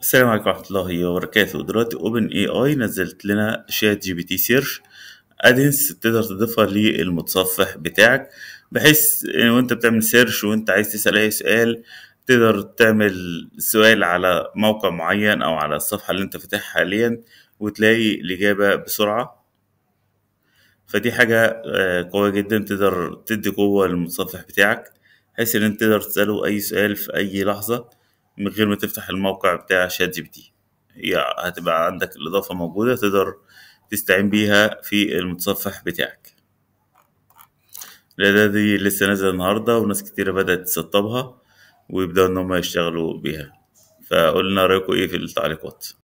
السلام عليكم ورحمة الله وبركاته دلوقتي اوبن اي اي نزلت لنا شات جي بي تي سيرش ادنس تقدر تضيفها للمتصفح بتاعك بحيث وانت بتعمل سيرش وانت عايز تسأل اي سؤال تقدر تعمل سؤال على موقع معين او على الصفحة اللي انت فاتحها حاليا وتلاقي الاجابة بسرعة فدي حاجة آه، قوية جدا تقدر تدي قوة للمتصفح بتاعك بحيث ان انت تقدر تسأله اي سؤال في اي لحظة من غير ما تفتح الموقع بتاع شات جي بي تي هي هتبقى عندك الإضافة موجودة تقدر تستعين بيها في المتصفح بتاعك الأداة دي لسه نازلة النهاردة وناس كتيرة بدأت تسطبها ويبدأوا إن هما يشتغلوا بيها فقولنا رأيكم إيه في التعليقات